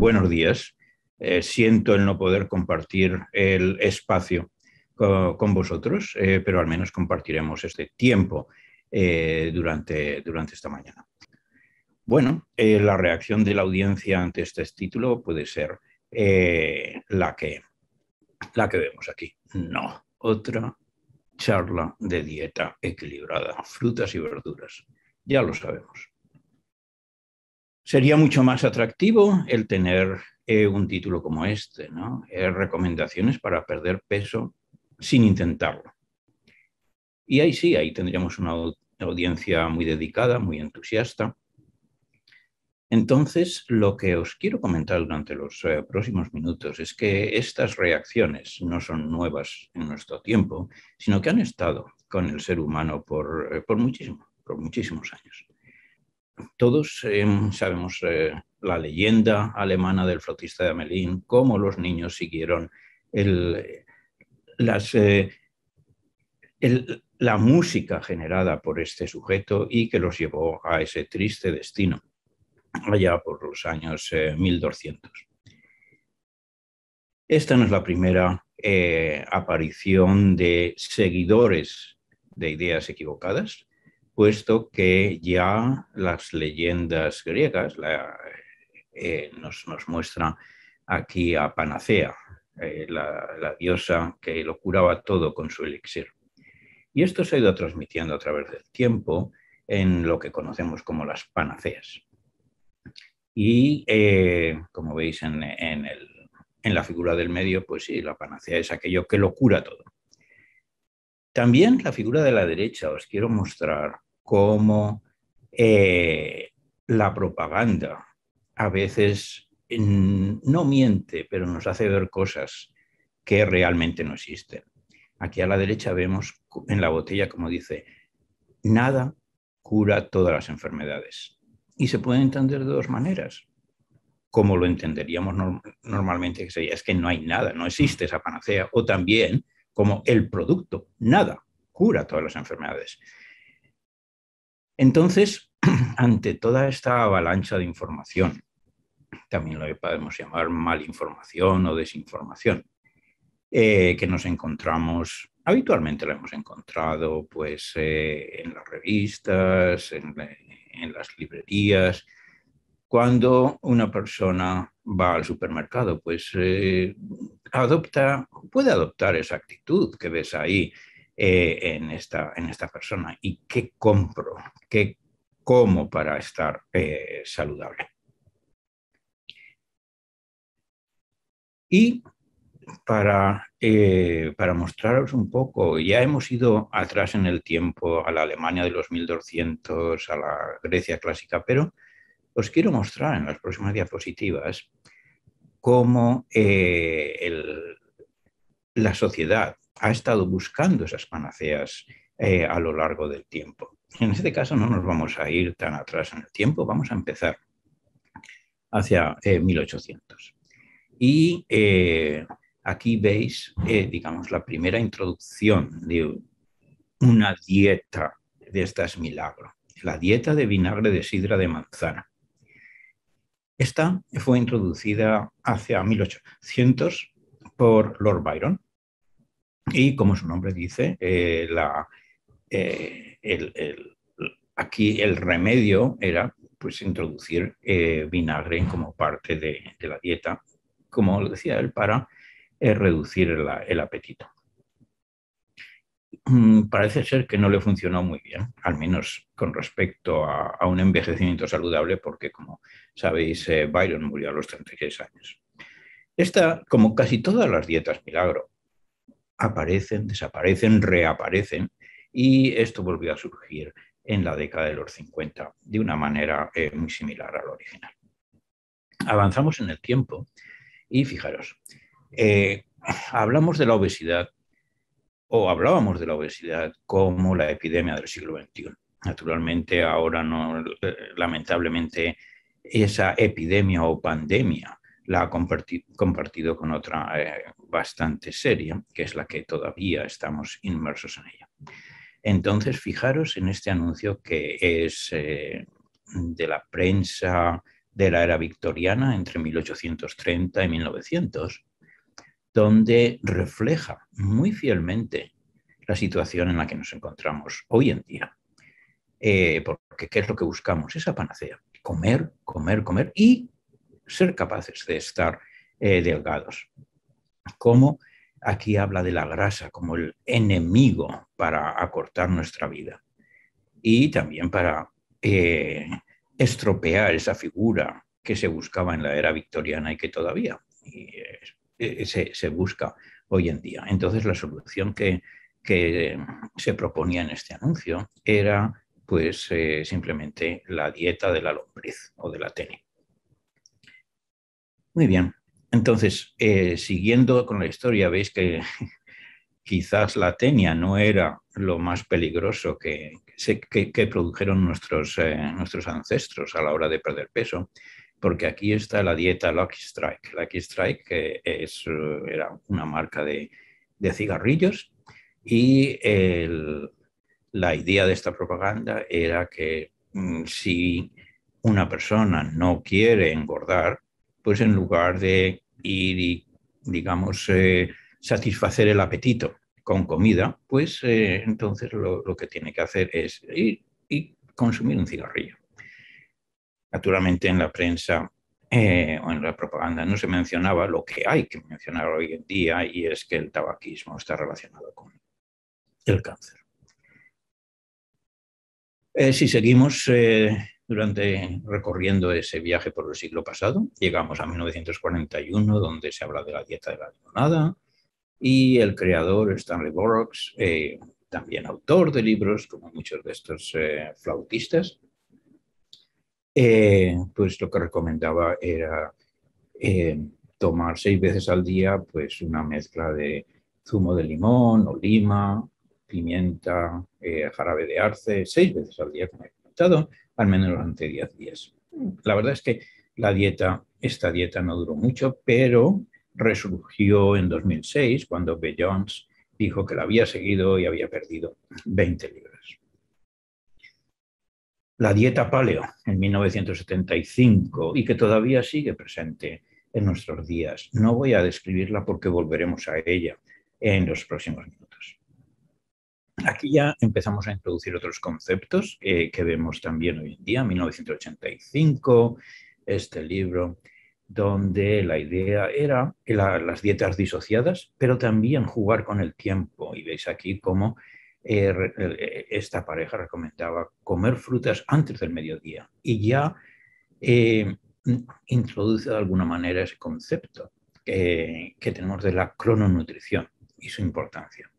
buenos días. Eh, siento el no poder compartir el espacio con, vosotros, eh, pero al menos compartiremos este tiempo eh, durante, durante esta mañana. Bueno, la reacción de la audiencia ante este título puede ser la, que, la que vemos aquí. No, otra charla de dieta equilibrada, frutas y verduras. Ya lo sabemos. Sería mucho más atractivo el tener eh, un título como este, ¿no? Eh, recomendaciones para perder peso sin intentarlo. Y ahí sí, ahí tendríamos una audiencia muy dedicada, muy entusiasta. Entonces, lo que os quiero comentar durante los eh, próximos minutos es que estas reacciones no son nuevas en nuestro tiempo, sino que han estado con el ser humano por, por muchísimo, por muchísimos años todos em, sabemos eh, la leyenda alemana del flotista de Amelín, cómo los niños siguieron eh, la música generada por este sujeto y que los llevó a ese triste destino allá por los años 1200. Eh, Esta no es la primera aparición de seguidores de ideas equivocadas, puesto que ya las leyendas griegas eh, nos, nos muestran aquí a Panacea, eh, la, diosa que lo curaba todo con su elixir. Y esto se ha ido transmitiendo a través del tiempo en lo que conocemos como las panaceas. Y eh, como veis en, en, la figura del medio, pues sí, la panacea es aquello que lo cura todo. También la figura de la derecha, os quiero mostrar como eh, la propaganda. A veces mm, no miente, pero nos hace ver cosas que realmente no existen. Aquí a la derecha vemos en la botella, como dice, nada cura todas las enfermedades. Y se puede entender de dos maneras, como lo entenderíamos normalmente, que sería, es que no hay nada, no existe esa panacea, o también como el producto, nada cura todas las enfermedades. Entonces, ante toda esta avalancha de información, también lo podemos llamar malinformación o desinformación, eh, que nos encontramos, habitualmente la hemos encontrado pues, eh, en las revistas, en, las librerías, cuando una persona va al supermercado, pues eh, adopta, puede adoptar esa actitud que ves ahí eh, en, esta, en esta persona y qué compro, qué como para estar eh, saludable. Y para, eh, para, mostraros un poco, ya hemos ido atrás en el tiempo a la Alemania de los 1200, a la Grecia clásica, pero os quiero mostrar en las próximas diapositivas cómo la sociedad ha estado buscando esas panaceas eh, a lo largo del tiempo. En este caso no nos vamos a ir tan atrás en el tiempo, vamos a empezar hacia 1800. Eh, y eh, aquí veis, digamos, la primera introducción de una dieta de estas milagro, la dieta de vinagre de sidra de manzana. Esta fue introducida hacia 1800 por Lord Byron, y como su nombre dice, eh, eh, aquí el remedio era pues, introducir eh, vinagre como parte de, la dieta, como decía él, para reducir el, apetito. Mm, parece ser que no le funcionó muy bien, al menos con respecto a, a un envejecimiento saludable, porque como sabéis, Byron murió a los 36 años. Esta, como casi todas las dietas milagro, aparecen, desaparecen, reaparecen, y esto volvió a surgir en la década de los 50 de una manera eh, muy similar a la original. Avanzamos en el tiempo y fijaros, eh, hablamos de la obesidad o hablábamos de la obesidad como la epidemia del siglo XXI. Naturalmente ahora no, eh, lamentablemente, esa epidemia o pandemia la ha compartido con otra eh, bastante seria, que es la que todavía estamos inmersos en ella. Entonces, fijaros en este anuncio que es eh, de la prensa de la era victoriana entre 1830 y 1900, donde refleja muy fielmente la situación en la que nos encontramos hoy en día. Eh, porque ¿qué es lo que buscamos? Esa panacea, comer, comer, comer y ser capaces de estar eh, delgados. Como aquí habla de la grasa como el enemigo para acortar nuestra vida y también para eh, estropear esa figura que se buscaba en la era victoriana y que todavía eh, se, busca hoy en día. Entonces la solución que, se proponía en este anuncio era pues simplemente la dieta de la lombriz o de la tenis. Muy bien. Entonces, eh, siguiendo con la historia, veis que quizás la tenia no era lo más peligroso que, produjeron nuestros, eh, nuestros ancestros a la hora de perder peso, porque aquí está la dieta Lucky Strike. Lucky Strike es, eh, era una marca de, de cigarrillos y la idea de esta propaganda era que mm, si una persona no quiere engordar, pues en lugar de ir y, digamos, eh, satisfacer el apetito con comida, pues eh, entonces lo, que tiene que hacer es ir y consumir un cigarrillo. Naturalmente en la prensa eh, o en la propaganda no se mencionaba lo que hay que mencionar hoy en día y es que el tabaquismo está relacionado con el cáncer. si seguimos, durante recorriendo ese viaje por el siglo pasado. Llegamos a 1941, donde se habla de la dieta de la limonada, y el creador Stanley Borrocks, eh, también autor de libros, como muchos de estos eh, flautistas, eh, pues lo que recomendaba era tomar seis veces al día pues una mezcla de zumo de limón o lima, pimienta, jarabe de arce, seis veces al día, como he comentado, al menos durante 10 días. La verdad es que la dieta, esta dieta no duró mucho, pero resurgió en 2006 cuando Jones dijo que la había seguido y había perdido 20 libras. La dieta paleo en 1975 y que todavía sigue presente en nuestros días. No voy a describirla porque volveremos a ella en los próximos Aquí ya empezamos a introducir otros conceptos que vemos también hoy en día, 1985, este libro, donde la idea era las dietas disociadas, pero también jugar con el tiempo. Y veis aquí cómo eh, eh, esta pareja recomendaba comer frutas antes del mediodía y ya eh, introduce de alguna manera ese concepto que tenemos de la crononutrición y su importancia.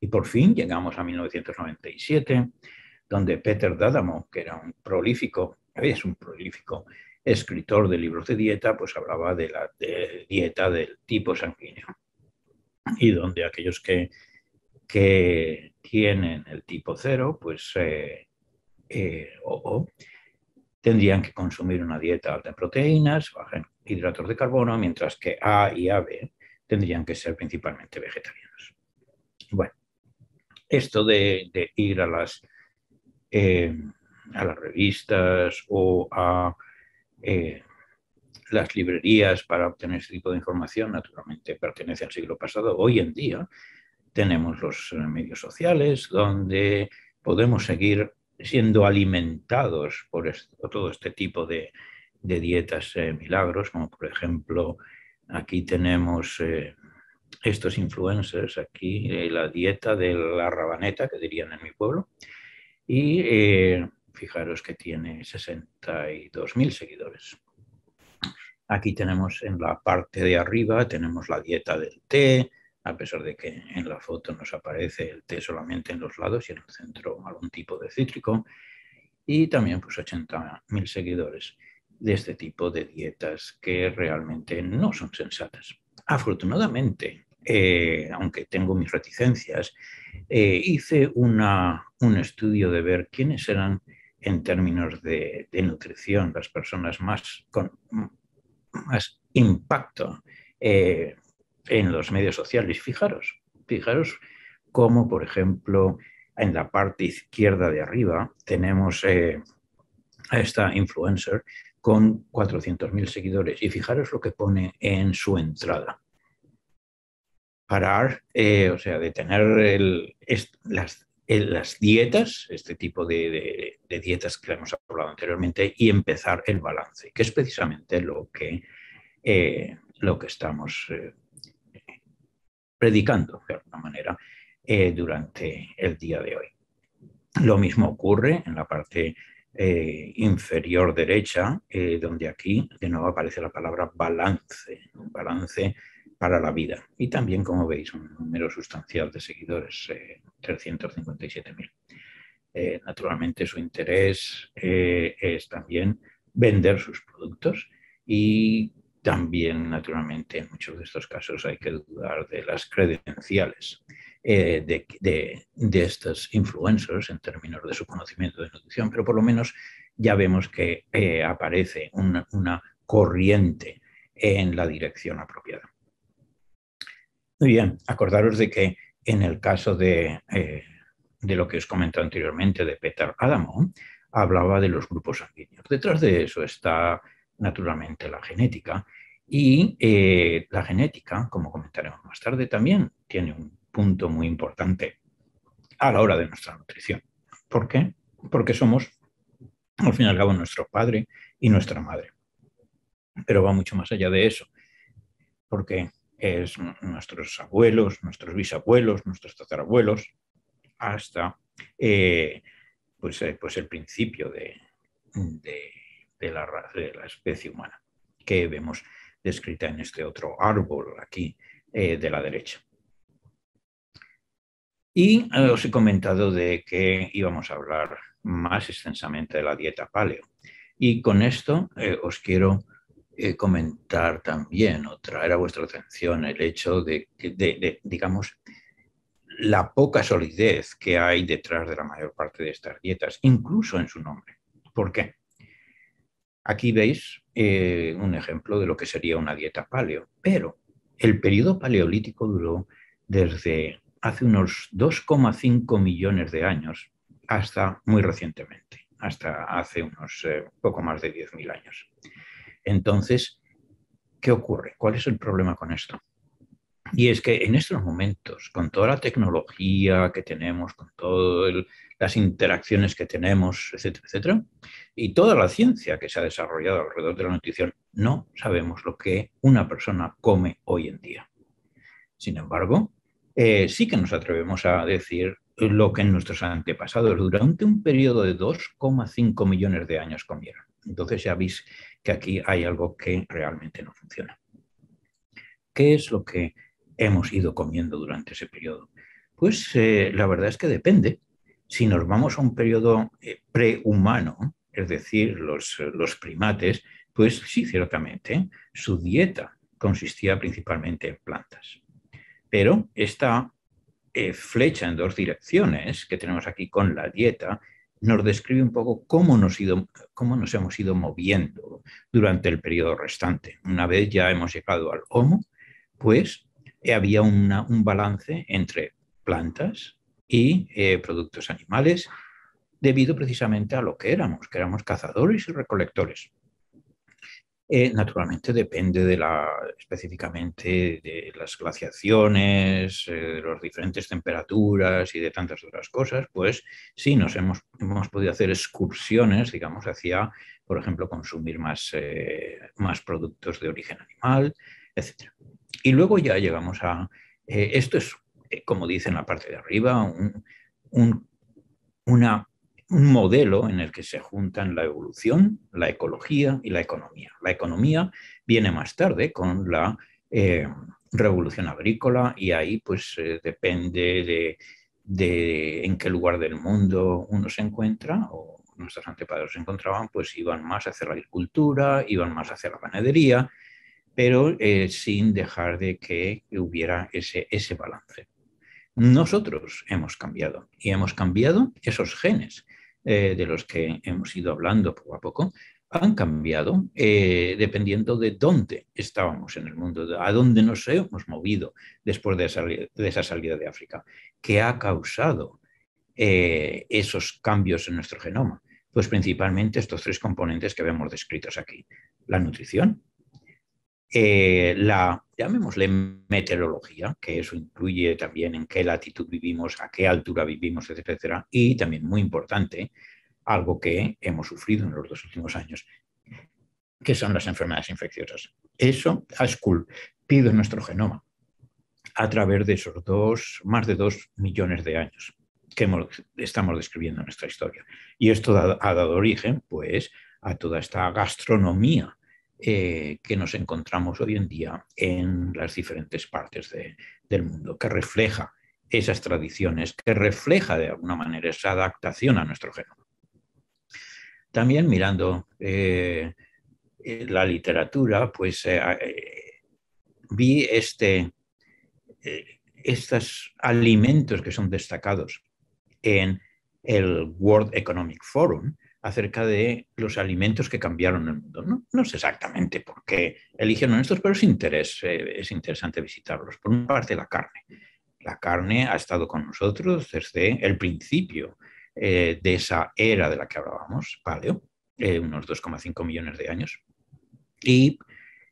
Y por fin llegamos a 1997, donde Peter Dadamo, que era un prolífico, es un prolífico escritor de libros de dieta, pues hablaba de la dieta del tipo sanguíneo. Y donde aquellos que, tienen el tipo cero, pues eh, eh, tendrían que consumir una dieta alta en proteínas, baja en hidratos de carbono, mientras que A y AB tendrían que ser principalmente vegetarianos. Bueno, esto de, ir a las, eh, a las revistas o a eh, las librerías para obtener este tipo de información, naturalmente pertenece al siglo pasado. Hoy en día tenemos los eh, medios sociales donde podemos seguir siendo alimentados por todo este tipo de, dietas milagros, como por ejemplo aquí tenemos estos influencers aquí, eh, la dieta de la rabaneta, que dirían en mi pueblo, y eh, fijaros que tiene 62.000 seguidores. Aquí tenemos en la parte de arriba, tenemos la dieta del té, a pesar de que en la foto nos aparece el té solamente en los lados y en el centro algún tipo de cítrico, y también pues 80.000 seguidores de este tipo de dietas que realmente no son sensatas afortunadamente, eh, aunque tengo mis reticencias, eh, hice una, un estudio de ver quiénes eran en términos de, nutrición las personas más con más impacto eh, en los medios sociales. Fijaros, fijaros cómo, por ejemplo, en la parte izquierda de arriba tenemos a esta influencer con 400.000 seguidores. Y fijaros lo que pone en su entrada. Parar, eh, o sea, detener eh, las, dietas, este tipo de, dietas que hemos hablado anteriormente, y empezar el balance, que es precisamente lo que, eh, lo que estamos predicando, de alguna manera, durante el día de hoy. Lo mismo ocurre en la parte eh, inferior derecha, eh, donde aquí de nuevo aparece la palabra balance, balance para la vida. Y también, como veis, un número sustancial de seguidores, eh, 357.000. Eh, naturalmente su interés es también vender sus productos y también, naturalmente, en muchos de estos casos hay que dudar de las credenciales. Eh, de, de, estos influencers en términos de su conocimiento de nutrición, pero por lo menos ya vemos que eh, aparece una, corriente en la dirección apropiada. Muy bien, acordaros de que en el caso de, eh, lo que os comenté anteriormente de Peter Adamo, hablaba de los grupos sanguíneos. Detrás de eso está naturalmente la genética y la genética, como comentaremos más tarde, también tiene un punto muy importante a la hora de nuestra nutrición. ¿Por qué? Porque somos, al fin y al cabo, nuestro padre y nuestra madre. Pero va mucho más allá de eso, porque es nuestros abuelos, nuestros bisabuelos, nuestros tatarabuelos, hasta eh, pues, eh, pues, el principio de, de, la, de, la, especie humana, que vemos descrita en este otro árbol aquí eh, de la derecha. Y os he comentado de que íbamos a hablar más extensamente de la dieta paleo. Y con esto eh, os quiero eh, comentar también o traer a vuestra atención el hecho de, que, digamos, la poca solidez que hay detrás de la mayor parte de estas dietas, incluso en su nombre. ¿Por qué? Aquí veis eh, un ejemplo de lo que sería una dieta paleo, pero el periodo paleolítico duró desde hace unos 2,5 millones de años hasta muy recientemente, hasta hace unos eh, poco más de 10.000 años. Entonces, ¿qué ocurre? ¿Cuál es el problema con esto? Y es que en estos momentos, con toda la tecnología que tenemos, con todas las interacciones que tenemos, etcétera, etcétera, y toda la ciencia que se ha desarrollado alrededor de la nutrición, no sabemos lo que una persona come hoy en día. Sin embargo, eh, sí que nos atrevemos a decir lo que nuestros antepasados durante un periodo de 2,5 millones de años comieron. Entonces ya veis que aquí hay algo que realmente no funciona. ¿Qué es lo que hemos ido comiendo durante ese periodo? Pues eh, la verdad es que depende. Si nos vamos a un periodo eh, prehumano, es decir, los primates, pues sí, ciertamente, su dieta consistía principalmente en plantas. Pero esta eh, flecha en dos direcciones que tenemos aquí con la dieta nos describe un poco cómo nos, hemos ido moviendo durante el periodo restante. Una vez ya hemos llegado al homo, pues eh, había un balance entre plantas y eh, productos animales debido precisamente a lo que éramos, que éramos cazadores y recolectores. Eh, naturalmente depende de la, específicamente de las glaciaciones, eh, de las diferentes temperaturas y de tantas otras cosas, pues sí, nos hemos, hemos podido hacer excursiones, digamos, hacia, por ejemplo, consumir más, eh, más productos de origen animal, etc. Y luego ya llegamos a, esto es, como dice en la parte de arriba, un, una un modelo en el que se juntan la evolución, la ecología y la economía. La economía viene más tarde con la eh, revolución agrícola y ahí pues eh, depende de, en qué lugar del mundo uno se encuentra o nuestros antepasados se encontraban, pues iban más hacia la agricultura, iban más hacia la ganadería, pero eh, sin dejar de que hubiera ese, ese balance. Nosotros hemos cambiado y hemos cambiado esos genes. Eh, de los que hemos ido hablando poco a poco, han cambiado eh, dependiendo de dónde estábamos en el mundo, a dónde nos hemos movido después de esa, salida de África, ¿Qué ha causado eh, esos cambios en nuestro genoma. Pues principalmente estos tres componentes que vemos descritos aquí. La nutrición, eh, la, llamémosle meteorología, que eso incluye también en qué latitud vivimos, a qué altura vivimos, etcétera, y también muy importante, algo que hemos sufrido en los dos últimos años, que son las enfermedades infecciosas. Eso ha esculpido nuestro genoma a través de esos dos, más de dos millones de años que estamos describiendo en nuestra historia. Y esto ha dado origen, pues, a toda esta gastronomía eh, que nos encontramos hoy en día en las diferentes partes del mundo, que refleja esas tradiciones, que refleja de alguna manera esa adaptación a nuestro género. También mirando eh, la literatura, pues eh, vi este, estos alimentos que son destacados en el World Economic Forum, acerca de los alimentos que cambiaron el mundo. No, no sé exactamente por qué eligieron estos, pero es, interés, eh, es interesante visitarlos. Por una parte, la carne. La carne ha estado con nosotros desde el principio eh, de esa era de la que hablábamos, paleo, eh, unos 2,5 millones de años. Y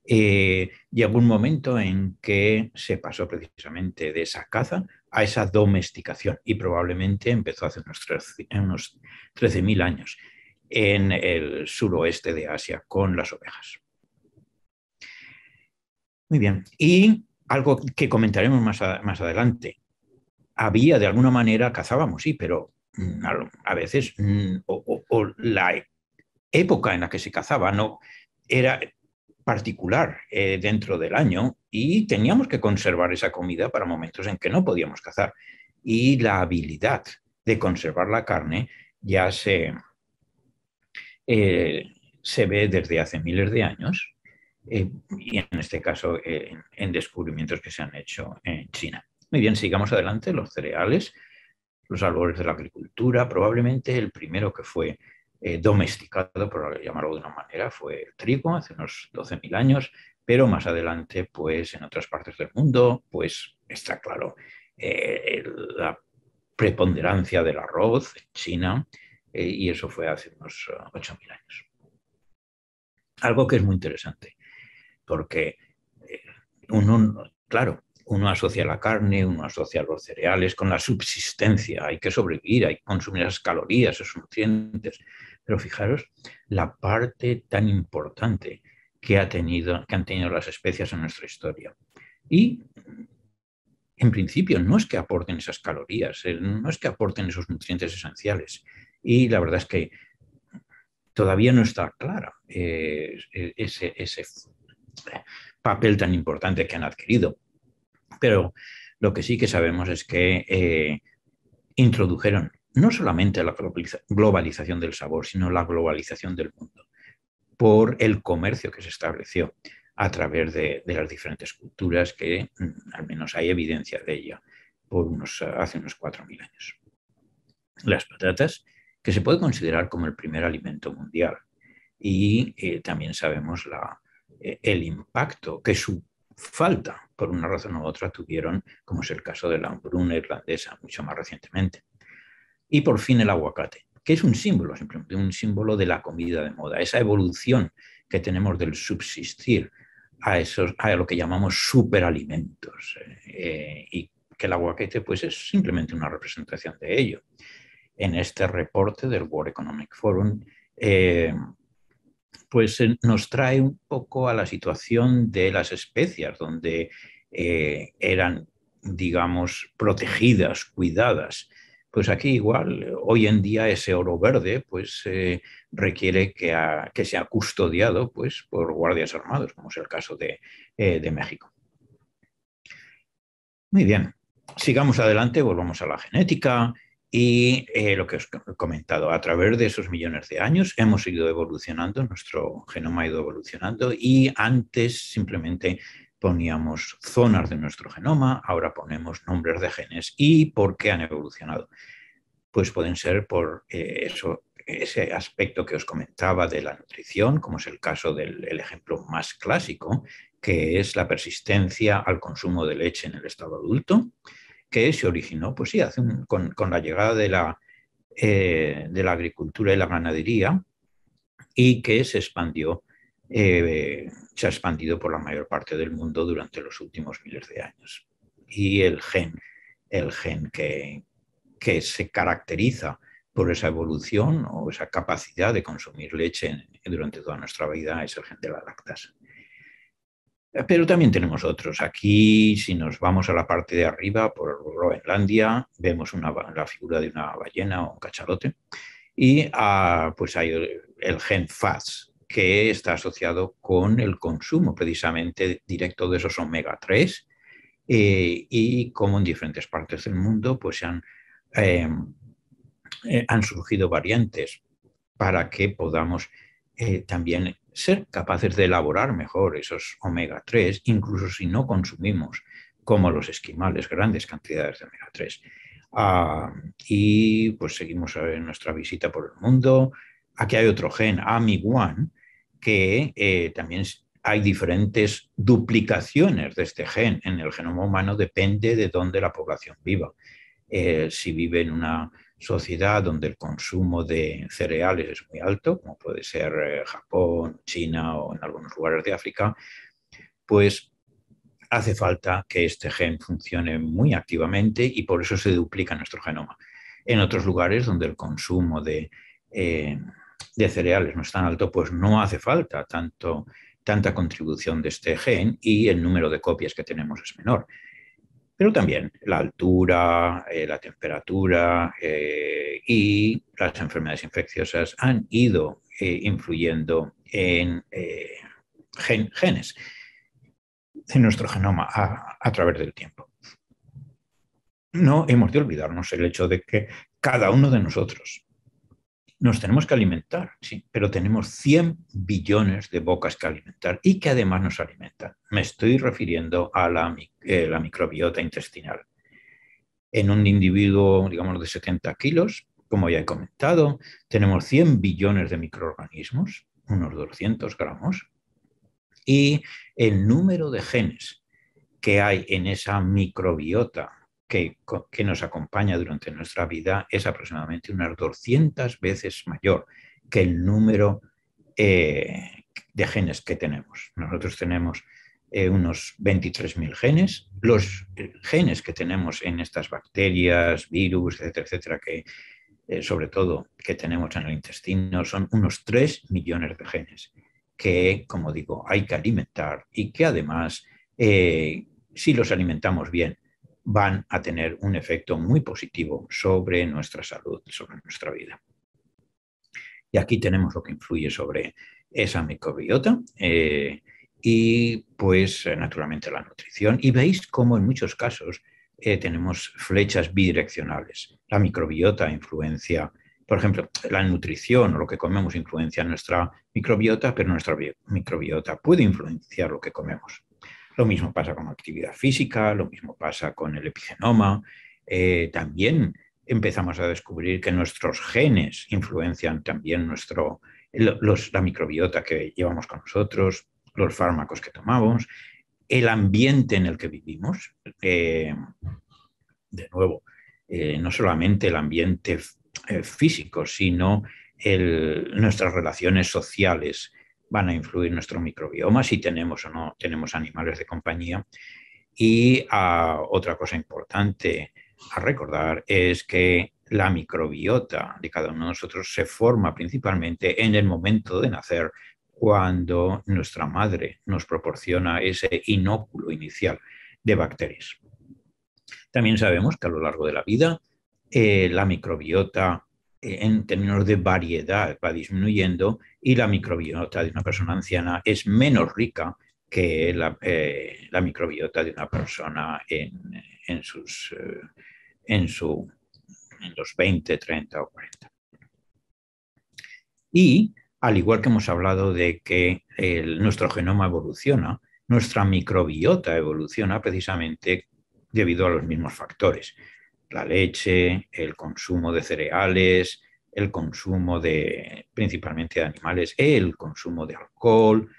llegó un momento en que se pasó precisamente de esa caza a esa domesticación y probablemente empezó hace unos, unos 13.000 años en el suroeste de Asia con las ovejas. Muy bien, y algo que comentaremos más, adelante. Había, de alguna manera, cazábamos, sí, pero mm, a, veces, mm, o, la época en la que se cazaba no era particular eh, dentro del año y teníamos que conservar esa comida para momentos en que no podíamos cazar. Y la habilidad de conservar la carne ya se, eh, se ve desde hace miles de años eh, y en este caso eh, en descubrimientos que se han hecho en China. Muy bien, sigamos adelante, los cereales, los albores de la agricultura, probablemente el primero que fue domesticado, por llamarlo de una manera, fue el trigo hace unos 12.000 años, pero más adelante, pues en otras partes del mundo, pues está claro, la preponderancia del arroz en China, eh, y eso fue hace unos 8.000 eh, años. Algo que es muy interesante, porque eh, uno, claro, uno asocia la carne, uno asocia los cereales con la subsistencia, hay que sobrevivir, hay que consumir esas calorías, esos nutrientes, pero fijaros la parte tan importante que, ha tenido, que han tenido las especias en nuestra historia. Y en principio no es que aporten esas calorías, no es que aporten esos nutrientes esenciales, y la verdad es que todavía no está clara eh, ese, papel tan importante que han adquirido. Pero lo que sí que sabemos es que eh, introdujeron no solamente la globalización del sabor, sino la globalización del mundo, por el comercio que se estableció a través de, las diferentes culturas, que mm, al menos hay evidencia de ello por hace unos 4.000 años. Las patatas que se puede considerar como el primer alimento mundial. Y eh, también sabemos eh, el impacto que su falta, por una razón u otra, tuvieron, como es el caso de la hambruna irlandesa, mucho más recientemente. Y por fin el aguacate, que es un símbolo, simplemente un símbolo de la comida de moda, esa evolución que tenemos del subsistir a, esos, a lo que llamamos superalimentos. Eh, y que el aguacate pues, es simplemente una representación de ello en este reporte del World Economic Forum, eh, pues eh, nos trae un poco a la situación de las especias, donde eh, eran, digamos, protegidas, cuidadas. Pues aquí igual, hoy en día ese oro verde pues requiere que, sea custodiado pues, por guardias armados, como es el caso de México. Muy bien, sigamos adelante, volvamos a la genética, y eh, lo que os he comentado, a través de esos millones de años hemos ido evolucionando, nuestro genoma ha ido evolucionando y antes simplemente poníamos zonas de nuestro genoma, ahora ponemos nombres de genes. ¿Y por qué han evolucionado? Pues pueden ser por eh, ese aspecto que os comentaba de la nutrición, como es el caso del ejemplo más clásico, que es la persistencia al consumo de leche en el estado adulto que se originó, pues sí, con, la llegada de la, eh, de la agricultura y la ganadería y que se expandió, eh, se ha expandido por la mayor parte del mundo durante los últimos miles de años. Y el gen, el gen que, que se caracteriza por esa evolución o esa capacidad de consumir leche durante toda nuestra vida es el gen de la lactasa. Pero también tenemos otros. Aquí, si nos vamos a la parte de arriba, por Groenlandia, vemos una, la figura de una ballena o un cachalote. Y ah, pues hay el gen FAS, que está asociado con el consumo precisamente directo de esos omega 3 eh, y como en diferentes partes del mundo pues han, em, eh, han surgido variantes para que podamos eh, también ser capaces de elaborar mejor esos omega 3, incluso si no consumimos, como los esquimales, grandes cantidades de omega 3. Ah, y pues seguimos en eh, nuestra visita por el mundo. Aquí hay otro gen, AMI1, que eh, también hay diferentes duplicaciones de este gen en el genoma humano, depende de dónde la población viva. Eh, si vive en una sociedad donde el consumo de cereales es muy alto, como puede ser eh, Japón, China o en algunos lugares de África, pues hace falta que este gen funcione muy activamente y por eso se duplica nuestro genoma. En otros lugares donde el consumo de, eh, cereales no es tan alto, pues no hace falta tanto, tanta contribución de este gen y el número de copias que tenemos es menor pero también la altura, eh, la temperatura eh, y las enfermedades infecciosas han ido eh, influyendo en genes en nuestro genoma a través del tiempo. No hemos de olvidarnos el hecho de que cada uno de nosotros nos tenemos que alimentar, sí, pero tenemos 100 billones de bocas que alimentar y que además nos alimentan. Me estoy refiriendo a la, eh, la microbiota intestinal. En un individuo, digamos, de 70 kilos, como ya he comentado, tenemos 100 billones de microorganismos, unos 200 gramos, y el número de genes que hay en esa microbiota que, nos acompaña durante nuestra vida es aproximadamente unas 200 veces mayor que el número eh, de genes que tenemos. Nosotros tenemos eh, unos 23.000 genes. Los eh, genes que tenemos en estas bacterias, virus, etcétera, etcétera, que sobre todo que tenemos en el intestino, son unos 3 millones de genes que, como digo, hay que alimentar y que además, si los alimentamos bien, van a tener un efecto muy positivo sobre nuestra salud, sobre nuestra vida. Y aquí tenemos lo que influye sobre esa microbiota eh, y pues naturalmente la nutrición. Y veis cómo en muchos casos eh, tenemos flechas bidireccionales. La microbiota influencia, por ejemplo, la nutrición o lo que comemos influencia nuestra microbiota, pero nuestra microbiota puede influenciar lo que comemos. Lo mismo pasa con actividad física, lo mismo pasa con el epigenoma. Eh, también empezamos a descubrir que nuestros genes influencian también nuestro, la microbiota que llevamos con nosotros, los fármacos que tomamos, el ambiente en el que vivimos. Eh, de nuevo, eh, no solamente el ambiente físico, sino nuestras relaciones sociales, van a influir nuestro microbioma, si tenemos o no tenemos animales de compañía. Y ah, otra cosa importante a recordar es que la microbiota de cada uno de nosotros se forma principalmente en el momento de nacer, cuando nuestra madre nos proporciona ese inóculo inicial de bacterias. También sabemos que a lo largo de la vida eh, la microbiota en términos de variedad va disminuyendo y la microbiota de una persona anciana es menos rica que la, eh, microbiota de una persona en, eh, los 20, 30 o 40. Y al igual que hemos hablado de que nuestro genoma evoluciona, nuestra microbiota evoluciona precisamente debido a los mismos factores la leche, el consumo de cereales, el consumo de principalmente de animales, el consumo de alcohol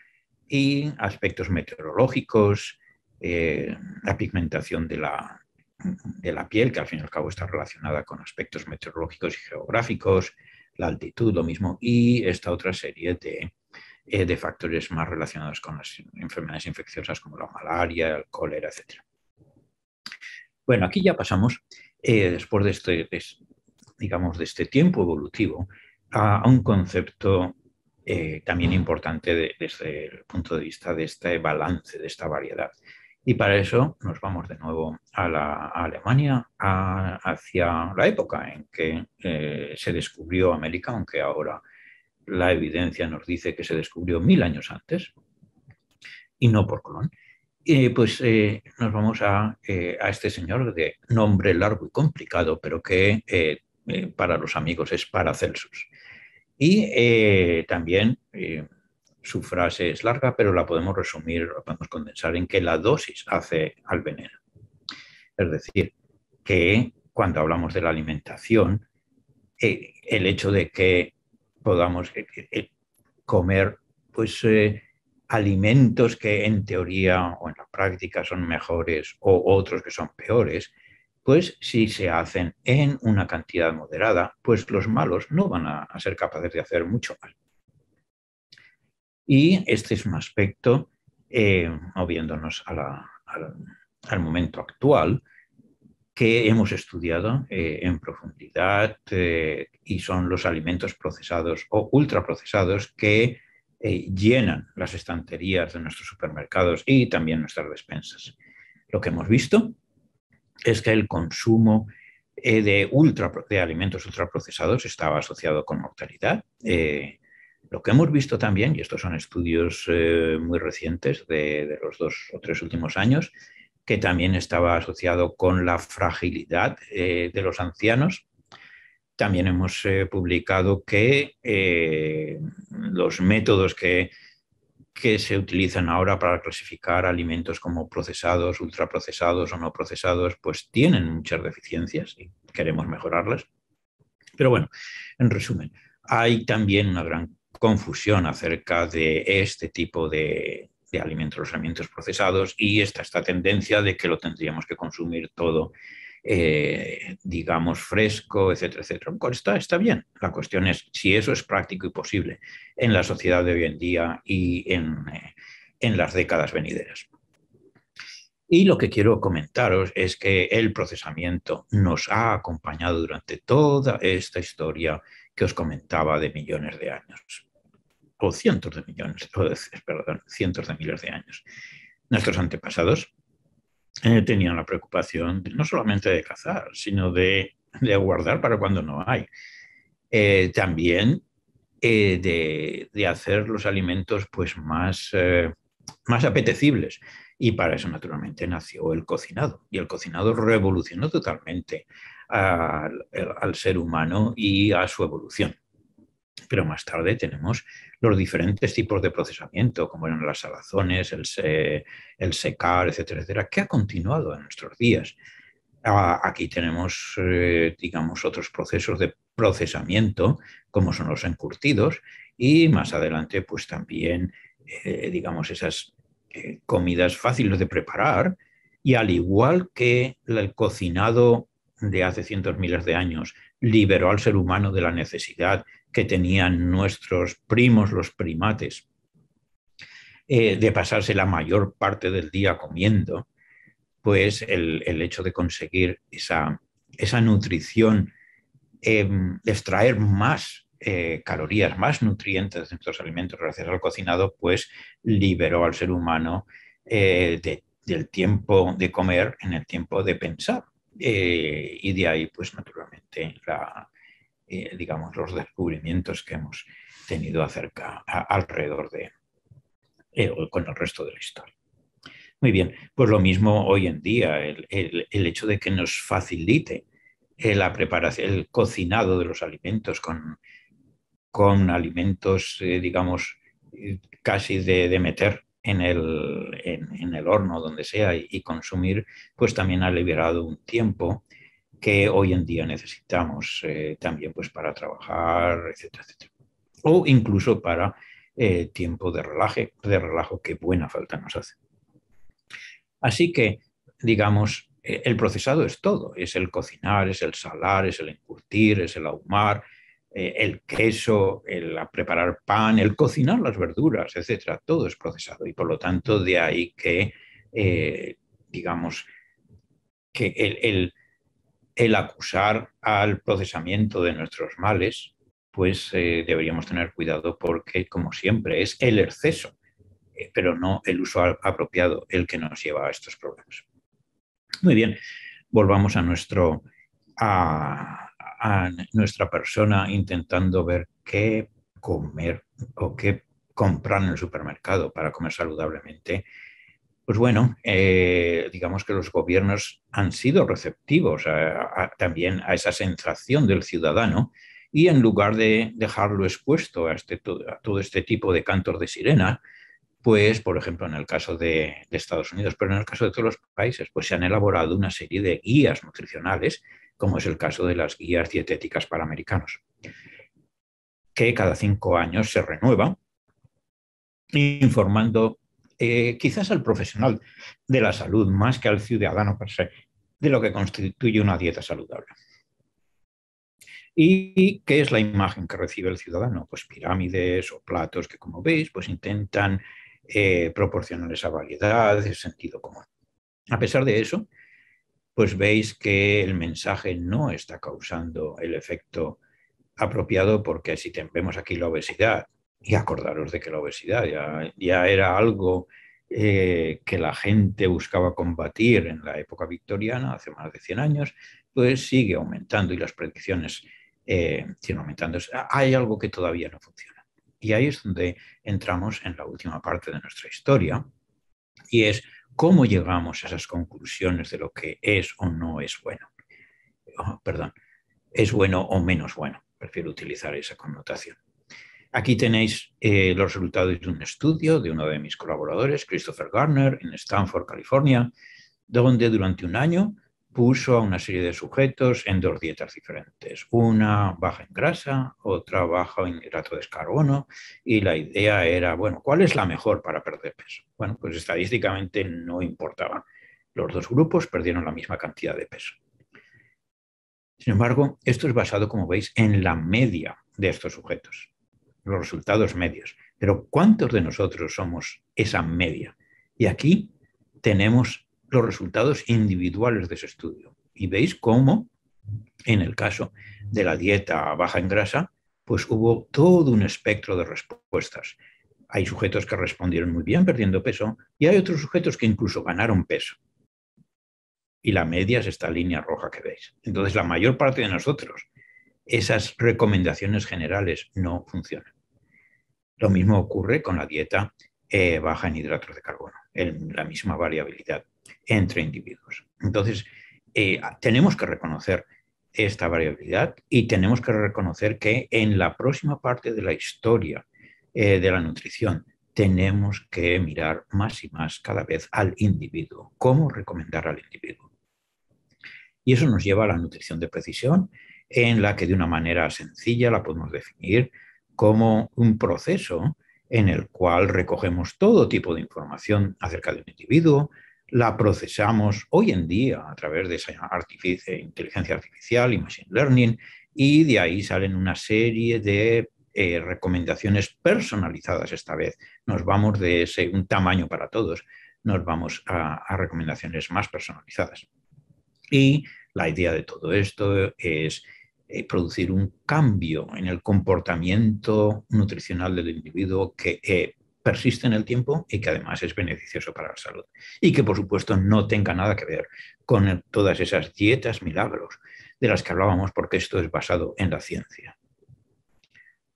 y aspectos meteorológicos, eh, la pigmentación de la, piel, que al fin y al cabo está relacionada con aspectos meteorológicos y geográficos, la altitud, lo mismo, y esta otra serie de, eh, de factores más relacionados con las enfermedades infecciosas como la malaria, el cólera, etc. Bueno, aquí ya pasamos eh, después de este, digamos, de este tiempo evolutivo, a, un concepto eh, también importante desde el punto de vista de este balance, de esta variedad. Y para eso nos vamos de nuevo a, la, Alemania, hacia la época en que eh, se descubrió América, aunque ahora la evidencia nos dice que se descubrió mil años antes, y no por Colón y eh, pues eh, nos vamos a, eh, a, este señor de nombre largo y complicado, pero que para los amigos es Paracelsus. Y también su frase es larga, pero la podemos resumir, la podemos condensar en que la dosis hace al veneno. Es decir, que cuando hablamos de la alimentación, el hecho de que podamos comer, pues alimentos que en teoría o en la práctica son mejores o otros que son peores, pues si se hacen en una cantidad moderada, pues los malos no van a, ser capaces de hacer mucho mal. Y este es un aspecto, eh, moviéndonos al, momento actual, que hemos estudiado eh, en profundidad eh, y son los alimentos procesados o ultraprocesados que eh, llenan las estanterías de nuestros supermercados y también nuestras despensas. Lo que hemos visto es que el consumo eh, de, ultra, de, alimentos ultraprocesados estaba asociado con mortalidad. Eh, lo que hemos visto también, y estos son estudios muy recientes de, los dos o tres últimos años, que también estaba asociado con la fragilidad de los ancianos también hemos eh, publicado que eh, los métodos que, se utilizan ahora para clasificar alimentos como procesados, ultraprocesados o no procesados, pues tienen muchas deficiencias y queremos mejorarlas. Pero bueno, en resumen, hay también una gran confusión acerca de este tipo de, alimentos, los alimentos procesados, y está esta tendencia de que lo tendríamos que consumir todo eh, digamos, fresco, etcétera, etcétera. Está, está bien. La cuestión es si eso es práctico y posible en la sociedad de hoy en día y en, eh, en las décadas venideras. Y lo que quiero comentaros es que el procesamiento nos ha acompañado durante toda esta historia que os comentaba de millones de años, o cientos de millones, perdón, cientos de miles de años. Nuestros antepasados eh, tenían la preocupación no solamente de cazar, sino de, de guardar para cuando no hay. Eh, también eh, de, hacer los alimentos pues, más, más apetecibles. Y para eso, naturalmente, nació el cocinado. Y el cocinado revolucionó totalmente al ser humano y a su evolución. Pero más tarde tenemos los diferentes tipos de procesamiento, como eran las salazones, el, secar, etcétera, etcétera, que ha continuado en nuestros días. Aquí tenemos, eh, digamos, otros procesos de procesamiento, como son los encurtidos, y más adelante, pues también, eh, digamos, esas eh, comidas fáciles de preparar, y al igual que el cocinado de hace cientos miles de años liberó al ser humano de la necesidad que tenían nuestros primos, los primates, eh, de pasarse la mayor parte del día comiendo, pues el, hecho de conseguir esa, esa nutrición, em, extraer más eh, calorías, más nutrientes de nuestros alimentos gracias al cocinado, pues liberó al ser humano eh, del tiempo de comer en el tiempo de pensar. y de ahí, pues naturalmente, la, eh, digamos, los descubrimientos que hemos tenido acerca, alrededor de, eh, con el resto de la historia. Muy bien, pues lo mismo hoy en día, el, hecho de que nos facilite eh, la preparación, el cocinado de los alimentos con, con alimentos, digamos, casi de, meter en el, en, el, horno, donde sea, y, consumir, pues también ha liberado un tiempo que hoy en día necesitamos eh, también pues, para trabajar, etcétera, etcétera. O incluso para eh, tiempo de, relaje, de relajo que buena falta nos hace. Así que, digamos, e, el procesado es todo, es el cocinar, es el salar, es el encurtir, es el ahumar, eh, el queso, el preparar pan, el cocinar las verduras, etcétera, todo es procesado y por lo tanto de ahí que, digamos, que el, el acusar al procesamiento de nuestros males, pues eh, deberíamos tener cuidado porque, como siempre, es el exceso, eh, pero no el uso apropiado el que nos lleva a estos problemas. Muy bien, volvamos a, nuestro, a nuestra persona intentando ver qué comer o qué comprar en el supermercado para comer saludablemente pues bueno, eh, digamos que los gobiernos han sido receptivos también a esa sensación del ciudadano y en lugar de dejarlo expuesto este, a, todo este tipo de cantos de sirena, pues, por ejemplo, en el caso de, de, Estados Unidos, pero en el caso de todos los países, pues se han elaborado una serie de guías nutricionales, como es el caso de las guías dietéticas para americanos, que cada cinco años se renuevan, informando eh, quizás al profesional de la salud más que al ciudadano per se, de lo que constituye una dieta saludable. ¿Y qué es la imagen que recibe el ciudadano? Pues pirámides o platos que, como veis, pues intentan eh, proporcionar esa variedad, ese sentido común. A pesar de eso, pues veis que el mensaje no está causando el efecto apropiado porque si vemos aquí la obesidad, y acordaros de que la obesidad ya, era algo eh, que la gente buscaba combatir en la época victoriana, hace más de 100 años, pues sigue aumentando y las predicciones eh, siguen aumentando. Hay algo que todavía no funciona. Y ahí es donde entramos en la última parte de nuestra historia, y es cómo llegamos a esas conclusiones de lo que es o no es bueno. Oh, perdón, es bueno o menos bueno, prefiero utilizar esa connotación. Aquí tenéis eh, los resultados de un estudio de uno de mis colaboradores, Christopher Garner, en Stanford, California, donde durante un año puso a una serie de sujetos en dos dietas diferentes, una baja en grasa, otra baja en hidrato de carbono, y la idea era, bueno, ¿cuál es la mejor para perder peso? Bueno, pues estadísticamente no importaban. Los dos grupos perdieron la misma cantidad de peso. Sin embargo, esto es basado, como veis, en la media de estos sujetos los resultados medios. Pero ¿cuántos de nosotros somos esa media? Y aquí tenemos los resultados individuales de ese estudio. Y veis cómo, en el caso de la dieta baja en grasa, pues hubo todo un espectro de respuestas. Hay sujetos que respondieron muy bien perdiendo peso y hay otros sujetos que incluso ganaron peso. Y la media es esta línea roja que veis. Entonces, la mayor parte de nosotros, esas recomendaciones generales no funcionan. Lo mismo ocurre con la dieta eh, baja en hidratos de carbono, en la misma variabilidad entre individuos. Entonces, eh, tenemos que reconocer esta variabilidad y tenemos que reconocer que en la próxima parte de la historia eh, de la nutrición tenemos que mirar más y más cada vez al individuo, cómo recomendar al individuo. Y eso nos lleva a la nutrición de precisión, en la que de una manera sencilla la podemos definir como un proceso en el cual recogemos todo tipo de información acerca de un individuo, la procesamos hoy en día a través de esa inteligencia artificial y machine learning, y de ahí salen una serie de eh, recomendaciones personalizadas esta vez. Nos vamos de ese un tamaño para todos, nos vamos a recomendaciones más personalizadas. Y la idea de todo esto es producir un cambio en el comportamiento nutricional del individuo que eh, persiste en el tiempo y que además es beneficioso para la salud. Y que, por supuesto, no tenga nada que ver con todas esas dietas milagros de las que hablábamos, porque esto es basado en la ciencia.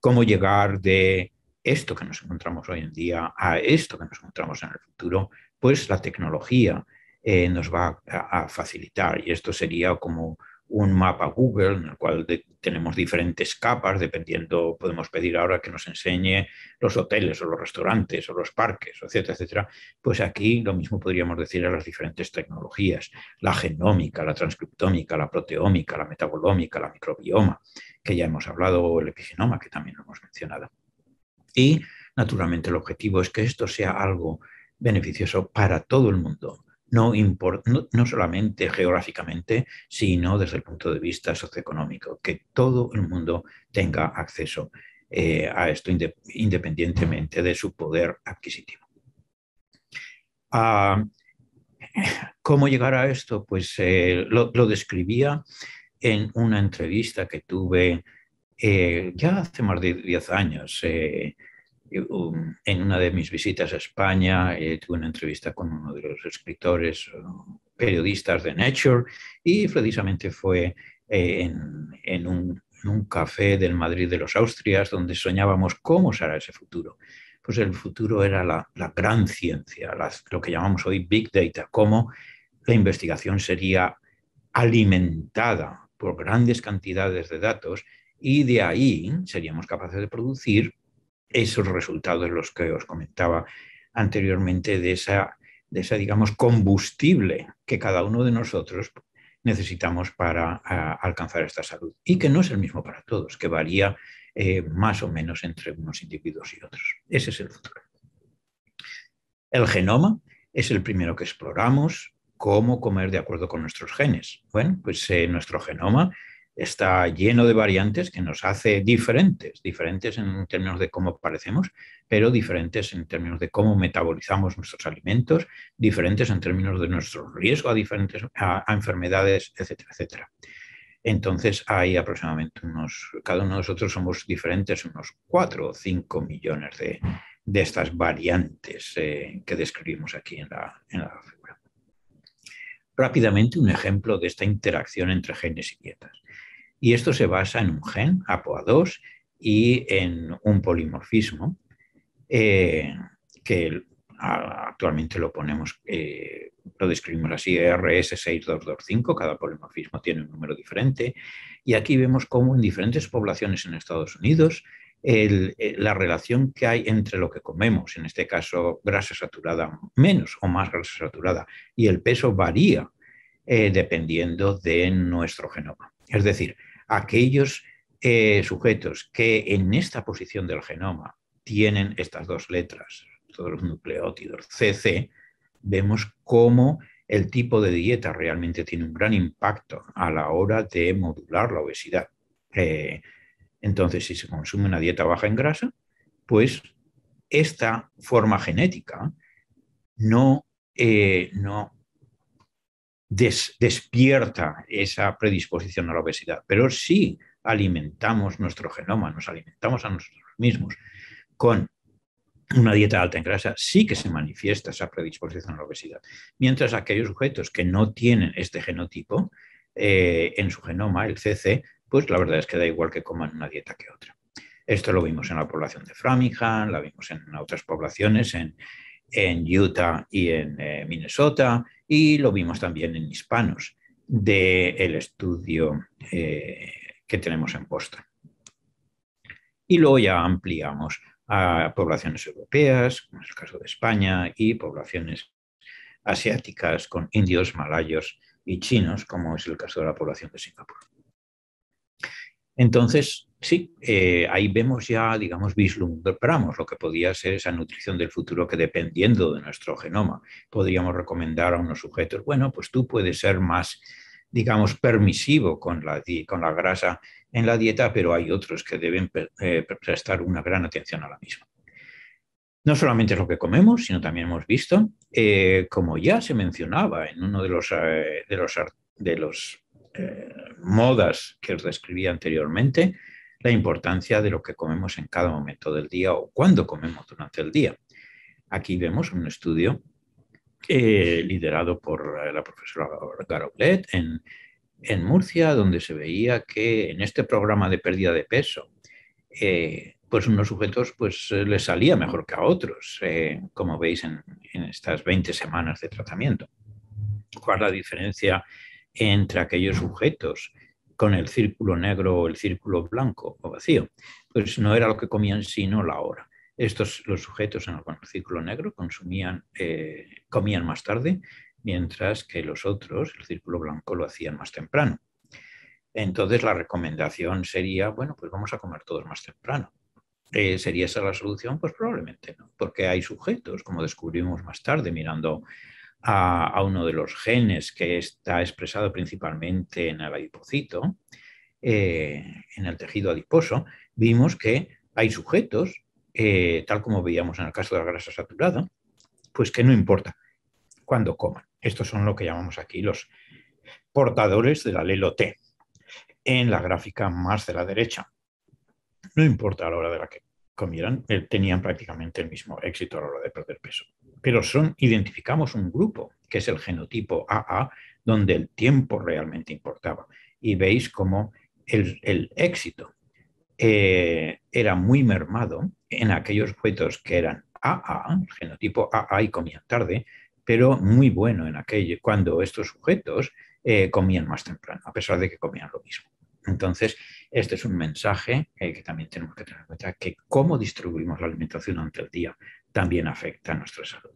¿Cómo llegar de esto que nos encontramos hoy en día a esto que nos encontramos en el futuro? Pues la tecnología eh, nos va a, facilitar y esto sería como un mapa Google en el cual tenemos diferentes capas, dependiendo, podemos pedir ahora que nos enseñe los hoteles o los restaurantes o los parques, etcétera, etcétera. Pues aquí lo mismo podríamos decir a las diferentes tecnologías, la genómica, la transcriptómica, la proteómica, la metabolómica, la microbioma, que ya hemos hablado, o el epigenoma, que también lo hemos mencionado. Y, naturalmente, el objetivo es que esto sea algo beneficioso para todo el mundo, no, no, solamente geográficamente, sino desde el punto de vista socioeconómico, que todo el mundo tenga acceso eh, a esto independientemente de su poder adquisitivo. Ah, ¿Cómo llegar a esto? Pues eh, lo, describía en una entrevista que tuve eh, ya hace más de 10 años. Um, en una de mis visitas a España eh, tuve una entrevista con uno de los escritores eh, periodistas de Nature y precisamente fue eh, en, un, café del Madrid de los Austrias donde soñábamos cómo será ese futuro. Pues el futuro era la, gran ciencia, lo que llamamos hoy Big Data, cómo la investigación sería alimentada por grandes cantidades de datos y de ahí seríamos capaces de producir esos resultados los que os comentaba anteriormente de esa, de digamos, combustible que cada uno de nosotros necesitamos para alcanzar esta salud y que no es el mismo para todos, que varía eh, más o menos entre unos individuos y otros. Ese es el futuro. El genoma es el primero que exploramos, cómo comer de acuerdo con nuestros genes. Bueno, pues eh, nuestro genoma está lleno de variantes que nos hace diferentes, diferentes en términos de cómo parecemos, pero diferentes en términos de cómo metabolizamos nuestros alimentos, diferentes en términos de nuestro riesgo a diferentes enfermedades, etcétera, etcétera. Entonces hay aproximadamente unos, cada uno de nosotros somos diferentes, unos 4 o 5 millones de, estas variantes eh, que describimos aquí en la, en la figura. Rápidamente un ejemplo de esta interacción entre genes y dietas. Y esto se basa en un gen, APOA2, y en un polimorfismo eh, que actualmente lo ponemos, eh, lo describimos así, RS6225, cada polimorfismo tiene un número diferente, y aquí vemos cómo en diferentes poblaciones en Estados Unidos eh, la relación que hay entre lo que comemos, en este caso grasa saturada menos o más grasa saturada, y el peso varía dependiendo de nuestro genoma. Es decir, aquellos eh, sujetos que en esta posición del genoma tienen estas dos letras, todos los nucleótidos CC, vemos cómo el tipo de dieta realmente tiene un gran impacto a la hora de modular la obesidad. Eh, entonces, si se consume una dieta baja en grasa, pues esta forma genética no, eh, no despierta esa predisposición a la obesidad, pero si alimentamos nuestro genoma, nos alimentamos a nosotros mismos con una dieta alta en grasa, sí que se manifiesta esa predisposición a la obesidad. Mientras aquellos sujetos que no tienen este genotipo eh, en su genoma, el CC, pues la verdad es que da igual que coman una dieta que otra. Esto lo vimos en la población de Framingham, la vimos en otras poblaciones, en, en Utah y en eh, Minnesota, y lo vimos también en hispanos del estudio eh, que tenemos en Posta. Y luego ya ampliamos a poblaciones europeas, como es el caso de España, y poblaciones asiáticas con indios, malayos y chinos, como es el caso de la población de Singapur. Entonces, Sí, eh, ahí vemos ya, digamos, vislumbramos lo que podría ser esa nutrición del futuro que dependiendo de nuestro genoma podríamos recomendar a unos sujetos, bueno, pues tú puedes ser más, digamos, permisivo con la, grasa en la dieta, pero hay otros que deben eh, prestar una gran atención a la misma. No solamente es lo que comemos, sino también hemos visto, eh, como ya se mencionaba en uno de los, de los, de los modas que os describí anteriormente, la importancia de lo que comemos en cada momento del día o cuándo comemos durante el día. Aquí vemos un estudio eh, liderado por eh, la profesora Garoblet en, Murcia, donde se veía que en este programa de pérdida de peso, eh, pues unos sujetos pues, eh, les salía mejor que a otros, como veis en, en, estas 20 semanas de tratamiento. ¿Cuál es la diferencia entre aquellos sujetos con el círculo negro o el círculo blanco o vacío. Pues no era lo que comían, sino la hora. Estos, los sujetos en el, círculo negro, consumían, eh, comían más tarde, mientras que los otros, el círculo blanco, lo hacían más temprano. Entonces la recomendación sería, bueno, pues vamos a comer todos más temprano. Eh, ¿Sería esa la solución? Pues probablemente no, porque hay sujetos, como descubrimos más tarde mirando a, uno de los genes que está expresado principalmente en el adipocito, eh, en el tejido adiposo, vimos que hay sujetos, eh, tal como veíamos en el caso de la grasa saturada, pues que no importa cuándo coman. Estos son lo que llamamos aquí los portadores del alelo T, en la gráfica más de la derecha. No importa a la hora de la que comieran, eh, tenían prácticamente el mismo éxito a la hora de perder peso. Pero son, identificamos un grupo, que es el genotipo AA, donde el tiempo realmente importaba. Y veis cómo el, éxito eh, era muy mermado en aquellos sujetos que eran AA, genotipo AA y comían tarde, pero muy bueno en aquello, cuando estos sujetos eh, comían más temprano, a pesar de que comían lo mismo. Entonces, este es un mensaje eh, que también tenemos que tener en cuenta, que cómo distribuimos la alimentación durante el día también afecta a nuestra salud.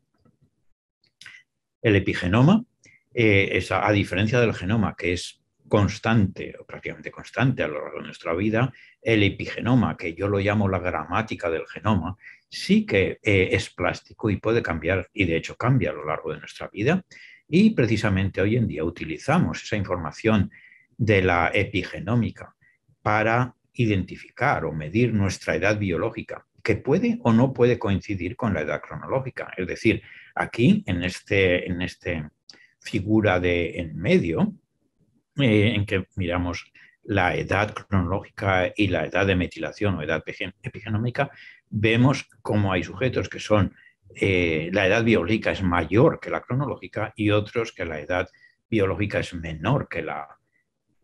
El epigenoma, eh, es a, diferencia del genoma, que es constante o prácticamente constante a lo largo de nuestra vida, el epigenoma, que yo lo llamo la gramática del genoma, sí que eh, es plástico y puede cambiar, y de hecho cambia a lo largo de nuestra vida. Y precisamente hoy en día utilizamos esa información de la epigenómica para identificar o medir nuestra edad biológica, que puede o no puede coincidir con la edad cronológica. Es decir, aquí, en este, en este figura de en medio, eh, en que miramos la edad cronológica y la edad de metilación o edad epigenómica, vemos cómo hay sujetos que son, eh, la edad biológica es mayor que la cronológica y otros que la edad biológica es menor que la,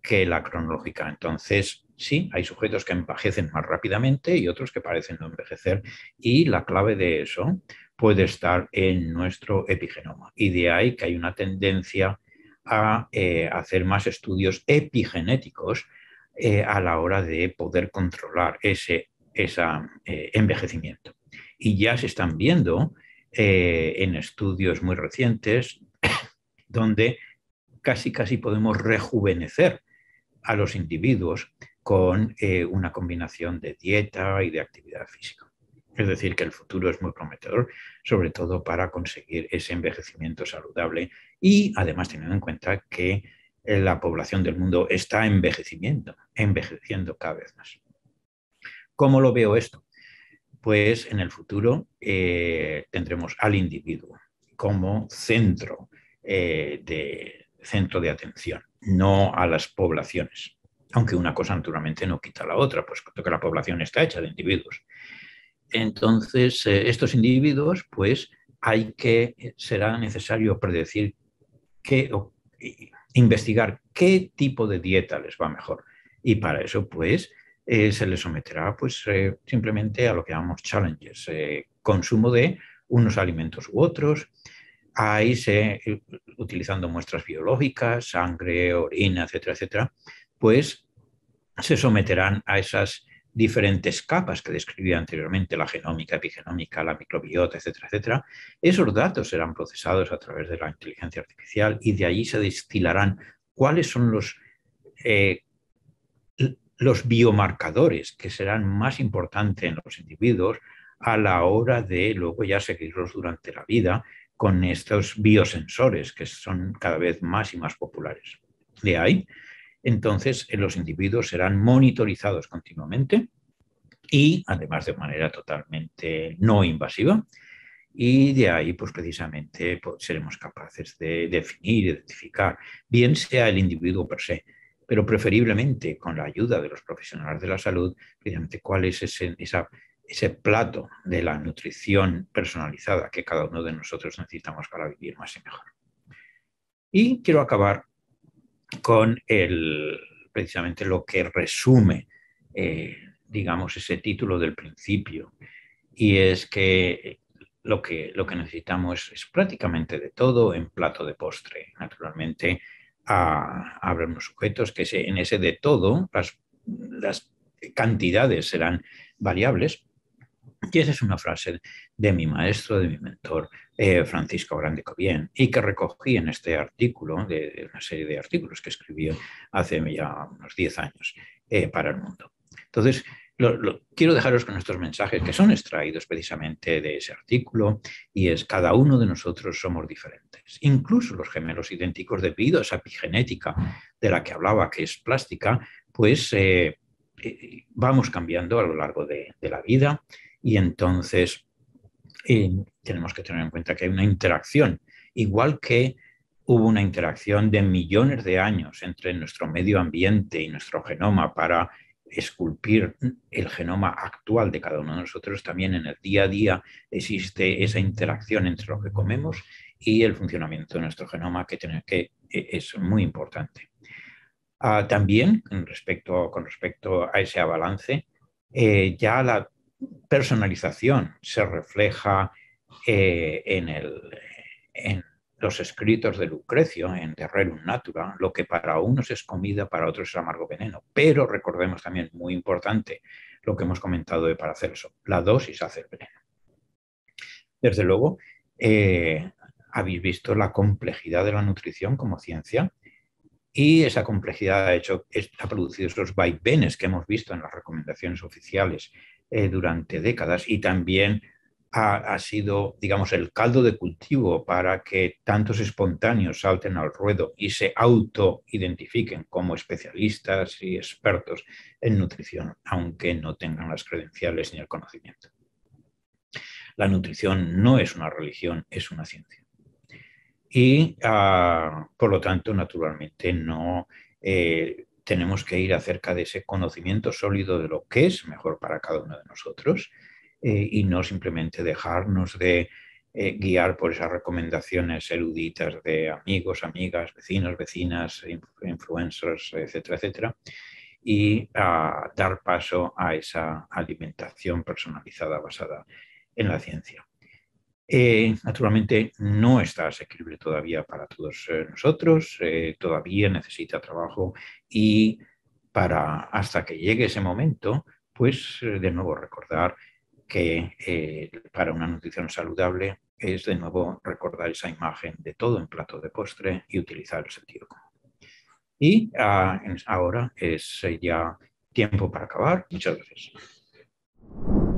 que la cronológica. Entonces, Sí, hay sujetos que envejecen más rápidamente y otros que parecen no envejecer. Y la clave de eso puede estar en nuestro epigenoma. Y de ahí que hay una tendencia a eh, hacer más estudios epigenéticos eh, a la hora de poder controlar ese eh, envejecimiento. Y ya se están viendo en estudios muy recientes donde casi casi podemos rejuvenecer a los individuos con eh, una combinación de dieta y de actividad física. Es decir, que el futuro es muy prometedor, sobre todo para conseguir ese envejecimiento saludable y además teniendo en cuenta que eh, la población del mundo está envejeciendo, envejeciendo cada vez más. ¿Cómo lo veo esto? Pues en el futuro eh, tendremos al individuo como centro de atención, no a las poblaciones aunque una cosa naturalmente no quita la otra, pues que la población está hecha de individuos. Entonces, eh, estos individuos, pues hay que, eh, será necesario predecir qué, investigar qué tipo de dieta les va mejor. Y para eso, pues, eh, se les someterá, pues, simplemente a lo que llamamos challenges, consumo de unos alimentos u otros, ahí se, utilizando muestras biológicas, sangre, orina, etcétera, etcétera, pues se someterán a esas diferentes capas que describí anteriormente, la genómica, epigenómica, la microbiota, etcétera, etcétera, esos datos serán procesados a través de la inteligencia artificial y de allí se destilarán cuáles son los, eh, los biomarcadores que serán más importantes en los individuos a la hora de luego ya seguirlos durante la vida con estos biosensores que son cada vez más y más populares. De ahí entonces eh, los individuos serán monitorizados continuamente y además de manera totalmente no invasiva. Y de ahí, pues precisamente, pues, seremos capaces de definir, identificar, bien sea el individuo per se, pero preferiblemente con la ayuda de los profesionales de la salud, precisamente cuál es ese, ese plato de la nutrición personalizada que cada uno de nosotros necesitamos para vivir más y mejor. Y quiero acabar con el, precisamente lo que resume, eh, digamos, ese título del principio. Y es que lo que, lo que necesitamos es prácticamente de todo en plato de postre. Naturalmente, a, unos sujetos que en ese de todo las, las cantidades serán variables, y esa es una frase de mi maestro, de mi mentor, eh, Francisco Grande Cobien, y que recogí en este artículo, de, una serie de artículos que escribí hace ya unos 10 años eh, para el mundo. Entonces, quiero dejaros con estos mensajes que son extraídos precisamente de ese artículo, y es cada uno de nosotros somos diferentes. Incluso los gemelos idénticos debido a esa epigenética de la que hablaba, que es plástica, pues eh, vamos cambiando a lo largo de la vida y entonces eh, tenemos que tener en cuenta que hay una interacción, igual que hubo una interacción de millones de años entre nuestro medio ambiente y nuestro genoma para esculpir el genoma actual de cada uno de nosotros, también en el día a día existe esa interacción entre lo que comemos y el funcionamiento de nuestro genoma que, tiene, que e-, es muy importante. Ah, también, con respecto, a ese balance, eh, ya la personalización se refleja eh, en, los escritos de Lucrecio, en De Natura, lo que para unos es comida, para otros es amargo veneno. Pero recordemos también, muy importante, lo que hemos comentado de Paracelso, la dosis hace el veneno. Desde luego, eh, habéis visto la complejidad de la nutrición como ciencia y esa complejidad ha, hecho, ha producido esos vaivenes que hemos visto en las recomendaciones oficiales eh, durante décadas y también ha, sido, digamos, el caldo de cultivo para que tantos espontáneos salten al ruedo y se autoidentifiquen como especialistas y expertos en nutrición, aunque no tengan las credenciales ni el conocimiento. La nutrición no es una religión, es una ciencia. Y, ah, por lo tanto, naturalmente no eh, tenemos que ir acerca de ese conocimiento sólido de lo que es mejor para cada uno de nosotros eh, y no simplemente dejarnos de eh, guiar por esas recomendaciones eruditas de amigos, amigas, vecinos, vecinas, influencers, etcétera, etcétera, y dar paso a esa alimentación personalizada basada en la ciencia. Eh, naturalmente no está asequible todavía para todos eh, nosotros, eh, todavía necesita trabajo y para hasta que llegue ese momento, pues de nuevo recordar que para una nutrición saludable es de nuevo recordar esa imagen de todo en plato de postre y utilizar el sentido común. Y ah, ahora es ya tiempo para acabar. Muchas gracias.